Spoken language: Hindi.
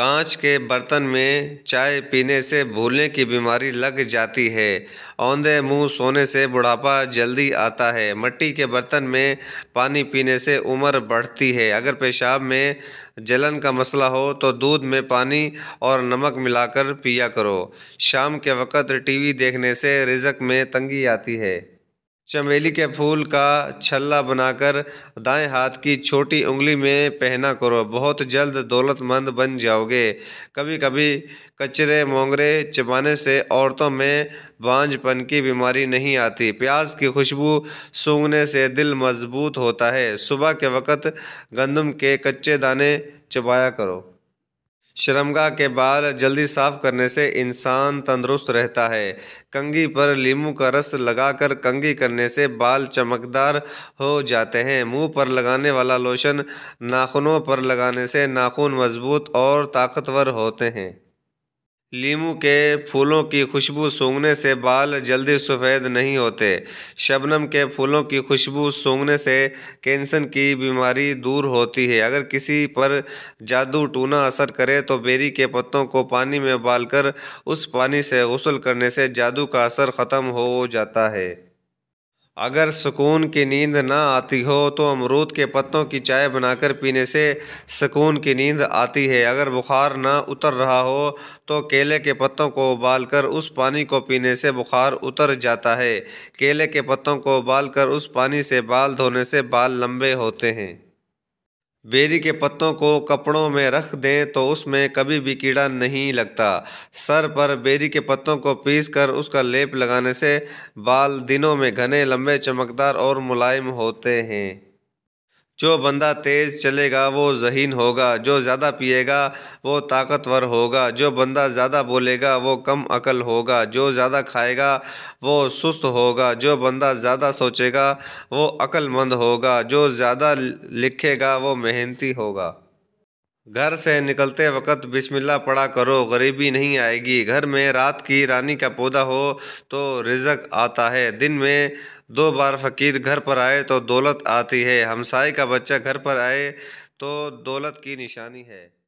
कांच के बर्तन में चाय पीने से भूलने की बीमारी लग जाती है औंधे मुंह सोने से बुढ़ापा जल्दी आता है मिट्टी के बर्तन में पानी पीने से उम्र बढ़ती है अगर पेशाब में जलन का मसला हो तो दूध में पानी और नमक मिलाकर पिया करो शाम के वक़्त टीवी देखने से रिजक में तंगी आती है चमेली के फूल का छल्ला बनाकर दाएं हाथ की छोटी उंगली में पहना करो बहुत जल्द दौलतमंद बन जाओगे कभी कभी कचरे मोंगरे चबाने से औरतों में बांझपन की बीमारी नहीं आती प्याज की खुशबू सूंघने से दिल मजबूत होता है सुबह के वक़्त गंदम के कच्चे दाने चबाया करो शर्मगा के बाल जल्दी साफ करने से इंसान तंदुरुस्त रहता है कंगी पर लीमू का रस लगाकर कंगी करने से बाल चमकदार हो जाते हैं मुंह पर लगाने वाला लोशन नाखूनों पर लगाने से नाखून मजबूत और ताकतवर होते हैं लीमू के फूलों की खुशबू सूंघने से बाल जल्दी सफ़ेद नहीं होते शबनम के फूलों की खुशबू सूंघने से कैंसर की बीमारी दूर होती है अगर किसी पर जादू टूना असर करे तो बेरी के पत्तों को पानी में उबालकर उस पानी से गसल करने से जादू का असर ख़त्म हो जाता है अगर सुकून की नींद ना आती हो तो अमरूद के पत्तों की चाय बनाकर पीने से सुकून की नींद आती है अगर बुखार ना उतर रहा हो तो केले के पत्तों को उबालकर उस पानी को पीने से बुखार उतर जाता है केले के पत्तों को उबालकर उस पानी से बाल धोने से बाल लंबे होते हैं बेरी के पत्तों को कपड़ों में रख दें तो उसमें कभी भी कीड़ा नहीं लगता सर पर बेरी के पत्तों को पीस कर उसका लेप लगाने से बाल दिनों में घने लंबे चमकदार और मुलायम होते हैं जो बंदा तेज़ चलेगा वो जहीन होगा जो ज़्यादा पिएगा वो ताकतवर होगा जो बंदा ज़्यादा बोलेगा वो कम अकल होगा जो ज़्यादा खाएगा वो सुस्त होगा जो बंदा ज़्यादा सोचेगा वो अक्लमंद होगा जो ज़्यादा लिखेगा वो मेहनती होगा घर से निकलते वक्त बिस्मिल्लाह पढ़ा करो गरीबी नहीं आएगी घर में रात की रानी का पौधा हो तो रिजक आता है दिन में दो बार फ़कीर घर पर आए तो दौलत आती है हमसाए का बच्चा घर पर आए तो दौलत की निशानी है